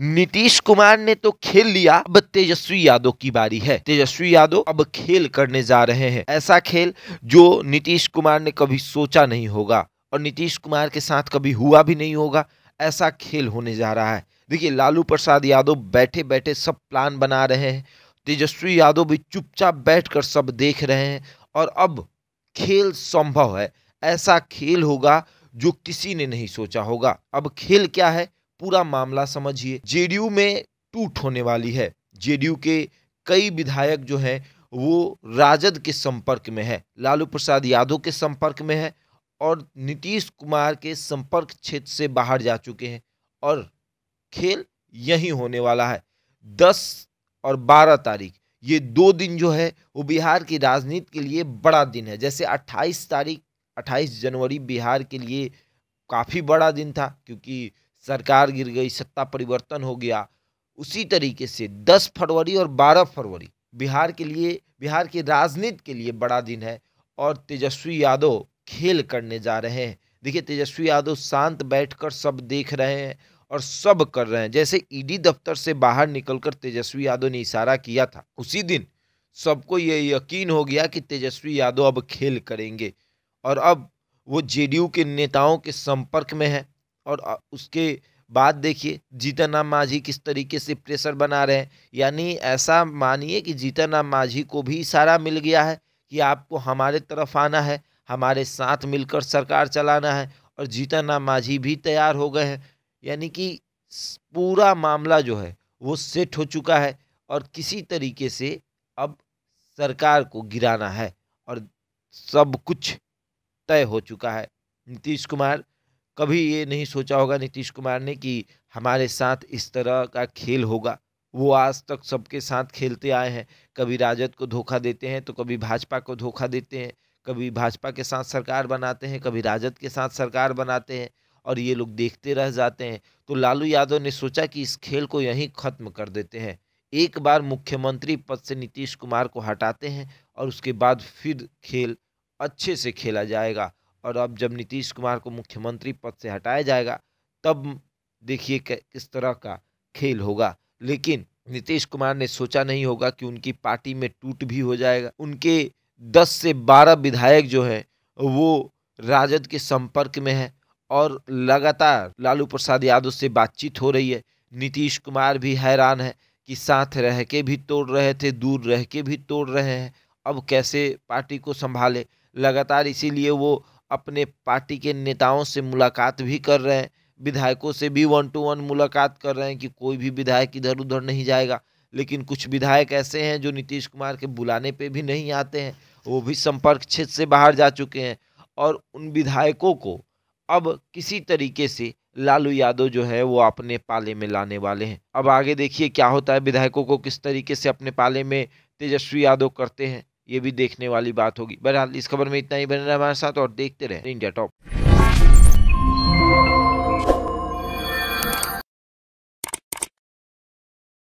नीतीश कुमार ने तो खेल लिया अब तेजस्वी यादव की बारी है तेजस्वी यादव अब खेल करने जा रहे हैं ऐसा खेल जो नीतीश कुमार ने कभी सोचा नहीं होगा और नीतीश कुमार के साथ कभी हुआ भी नहीं होगा ऐसा खेल होने जा रहा है देखिए लालू प्रसाद यादव बैठे बैठे सब प्लान बना रहे हैं तेजस्वी यादव भी चुपचाप बैठ सब देख रहे हैं और अब खेल संभव है ऐसा खेल होगा जो किसी ने नहीं सोचा होगा अब खेल क्या है पूरा मामला समझिए जेडीयू में टूट होने वाली है जेडीयू के कई विधायक जो हैं वो राजद के संपर्क में है लालू प्रसाद यादव के संपर्क में है और नीतीश कुमार के संपर्क क्षेत्र से बाहर जा चुके हैं और खेल यही होने वाला है दस और बारह तारीख ये दो दिन जो है वो बिहार की राजनीति के लिए बड़ा दिन है जैसे अट्ठाईस तारीख अट्ठाईस जनवरी बिहार के लिए काफ़ी बड़ा दिन था क्योंकि सरकार गिर गई सत्ता परिवर्तन हो गया उसी तरीके से 10 फरवरी और 12 फरवरी बिहार के लिए बिहार की राजनीति के लिए बड़ा दिन है और तेजस्वी यादव खेल करने जा रहे हैं देखिए तेजस्वी यादव शांत बैठकर सब देख रहे हैं और सब कर रहे हैं जैसे ईडी दफ्तर से बाहर निकलकर तेजस्वी यादव ने इशारा किया था उसी दिन सबको ये यकीन हो गया कि तेजस्वी यादव अब खेल करेंगे और अब वो जेडीयू के नेताओं के संपर्क में है और उसके बाद देखिए जीतन राम माझी किस तरीके से प्रेशर बना रहे हैं यानी ऐसा मानिए कि जीतन राम माझी को भी इशारा मिल गया है कि आपको हमारे तरफ आना है हमारे साथ मिलकर सरकार चलाना है और जीतन राम माझी भी तैयार हो गए हैं यानी कि पूरा मामला जो है वो सेट हो चुका है और किसी तरीके से अब सरकार को गिराना है और सब कुछ तय हो चुका है नीतीश कुमार कभी ये नहीं सोचा होगा नीतीश कुमार ने कि हमारे साथ इस तरह का खेल होगा वो आज तक सबके साथ खेलते आए हैं कभी राजद को धोखा देते हैं तो कभी भाजपा को धोखा देते हैं कभी भाजपा के साथ सरकार बनाते हैं कभी राजद के साथ सरकार बनाते हैं और ये लोग देखते रह जाते हैं तो लालू यादव ने सोचा कि इस खेल को यहीं ख़त्म कर देते हैं एक बार मुख्यमंत्री पद से नीतीश कुमार को हटाते हैं और उसके बाद फिर खेल अच्छे से खेला जाएगा और अब जब नीतीश कुमार को मुख्यमंत्री पद से हटाया जाएगा तब देखिए किस तरह का खेल होगा लेकिन नीतीश कुमार ने सोचा नहीं होगा कि उनकी पार्टी में टूट भी हो जाएगा उनके दस से बारह विधायक जो हैं वो राजद के संपर्क में हैं और लगातार लालू प्रसाद यादव से बातचीत हो रही है नीतीश कुमार भी हैरान है कि साथ रह के भी तोड़ रहे थे दूर रह के भी तोड़ रहे हैं अब कैसे पार्टी को संभाले लगातार इसीलिए वो अपने पार्टी के नेताओं से मुलाकात भी कर रहे हैं विधायकों से भी वन टू वन मुलाकात कर रहे हैं कि कोई भी विधायक इधर उधर नहीं जाएगा लेकिन कुछ विधायक ऐसे हैं जो नीतीश कुमार के बुलाने पे भी नहीं आते हैं वो भी संपर्क क्षेत्र से बाहर जा चुके हैं और उन विधायकों को अब किसी तरीके से लालू यादव जो है वो अपने पाले में लाने वाले हैं अब आगे देखिए क्या होता है विधायकों को किस तरीके से अपने पाले में तेजस्वी यादव करते हैं ये भी देखने वाली बात होगी बहरहाल इस खबर में इतना ही बने रहा है हमारे साथ और देखते रहे इंडिया टॉप